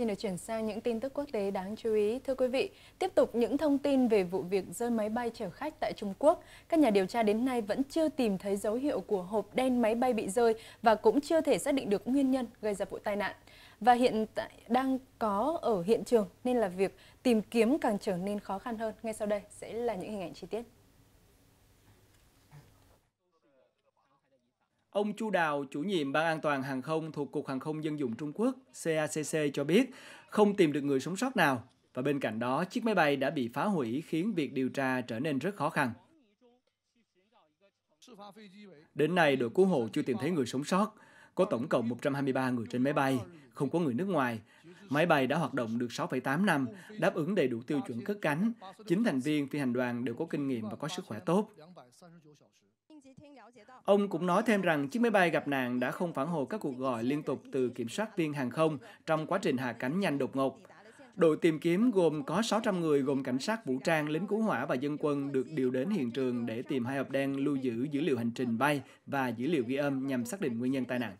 Xin được chuyển sang những tin tức quốc tế đáng chú ý. Thưa quý vị, tiếp tục những thông tin về vụ việc rơi máy bay chở khách tại Trung Quốc. Các nhà điều tra đến nay vẫn chưa tìm thấy dấu hiệu của hộp đen máy bay bị rơi và cũng chưa thể xác định được nguyên nhân gây ra vụ tai nạn. Và hiện tại đang có ở hiện trường nên là việc tìm kiếm càng trở nên khó khăn hơn. Ngay sau đây sẽ là những hình ảnh chi tiết. Ông Chu Đào, chủ nhiệm Ban an toàn hàng không thuộc Cục Hàng không Dân dụng Trung Quốc CACC cho biết không tìm được người sống sót nào và bên cạnh đó chiếc máy bay đã bị phá hủy khiến việc điều tra trở nên rất khó khăn. Đến nay, đội cứu hộ chưa tìm thấy người sống sót. Có tổng cộng 123 người trên máy bay, không có người nước ngoài. Máy bay đã hoạt động được 6,8 năm, đáp ứng đầy đủ tiêu chuẩn cất cánh. 9 thành viên phi hành đoàn đều có kinh nghiệm và có sức khỏe tốt. Ông cũng nói thêm rằng chiếc máy bay gặp nạn đã không phản hồi các cuộc gọi liên tục từ kiểm soát viên hàng không trong quá trình hạ cánh nhanh đột ngột. Đội tìm kiếm gồm có 600 người gồm cảnh sát vũ trang, lính cứu hỏa và dân quân được điều đến hiện trường để tìm hai hộp đen lưu giữ dữ liệu hành trình bay và dữ liệu ghi âm nhằm xác định nguyên nhân tai nạn.